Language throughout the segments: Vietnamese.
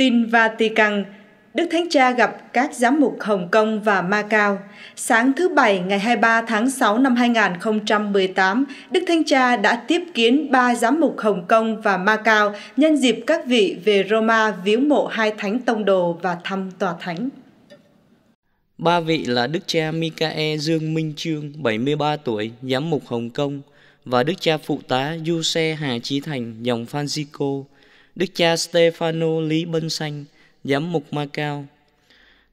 Tin Vatican, Đức Thánh Cha gặp các giám mục Hồng Kông và Macau. Sáng thứ Bảy ngày 23 tháng 6 năm 2018, Đức Thánh Cha đã tiếp kiến ba giám mục Hồng Kông và Macau nhân dịp các vị về Roma viếng mộ hai thánh tông đồ và thăm tòa thánh. Ba vị là Đức Cha Micae Dương Minh Trương, 73 tuổi, giám mục Hồng Kông, và Đức Cha Phụ tá Du Xe Hà Chí Thành, dòng Francisco, Đức cha Stefano Lý Bân Xanh, giám mục Macau.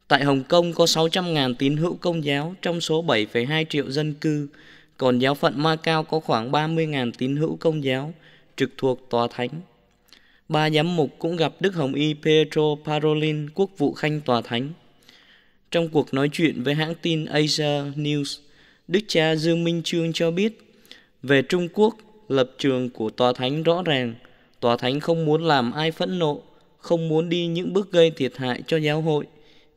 Tại Hồng Kông có 600.000 tín hữu công giáo trong số 7,2 triệu dân cư, còn giáo phận Macau có khoảng 30.000 tín hữu công giáo trực thuộc tòa thánh. Ba giám mục cũng gặp Đức Hồng Y Pietro Parolin, quốc vụ khanh tòa thánh. Trong cuộc nói chuyện với hãng tin Asia News, Đức cha Dương Minh Trương cho biết về Trung Quốc, lập trường của tòa thánh rõ ràng – Tòa Thánh không muốn làm ai phẫn nộ, không muốn đi những bước gây thiệt hại cho giáo hội,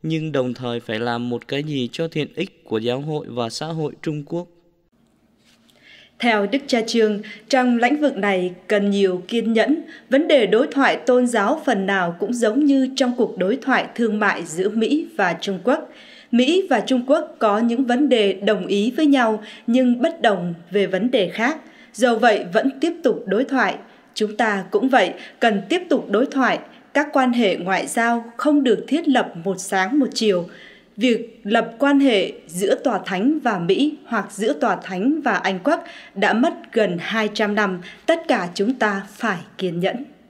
nhưng đồng thời phải làm một cái gì cho thiện ích của giáo hội và xã hội Trung Quốc. Theo Đức Cha Trương, trong lĩnh vực này cần nhiều kiên nhẫn, vấn đề đối thoại tôn giáo phần nào cũng giống như trong cuộc đối thoại thương mại giữa Mỹ và Trung Quốc. Mỹ và Trung Quốc có những vấn đề đồng ý với nhau nhưng bất đồng về vấn đề khác. Dầu vậy vẫn tiếp tục đối thoại – Chúng ta cũng vậy, cần tiếp tục đối thoại, các quan hệ ngoại giao không được thiết lập một sáng một chiều. Việc lập quan hệ giữa Tòa Thánh và Mỹ hoặc giữa Tòa Thánh và Anh Quốc đã mất gần 200 năm, tất cả chúng ta phải kiên nhẫn.